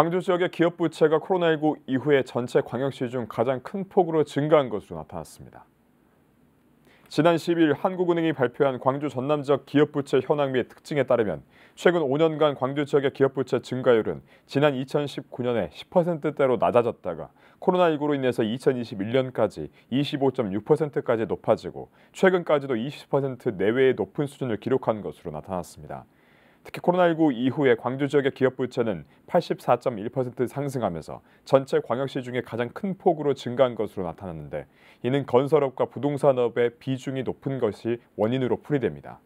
광주 지역의 기업 부채가 코로나19 이후에 전체 광역시 중 가장 큰 폭으로 증가한 것으로 나타났습니다. 지난 10일 한국은행이 발표한 광주 전남 지역 기업 부채 현황 및 특징에 따르면 최근 5년간 광주 지역의 기업 부채 증가율은 지난 2019년에 10%대로 낮아졌다가 코로나19로 인해서 2021년까지 25.6%까지 높아지고 최근까지도 20% 내외의 높은 수준을 기록한 것으로 나타났습니다. 특히 코로나19 이후에 광주 지역의 기업 부채는 84.1% 상승하면서 전체 광역시 중에 가장 큰 폭으로 증가한 것으로 나타났는데 이는 건설업과 부동산업의 비중이 높은 것이 원인으로 풀이됩니다.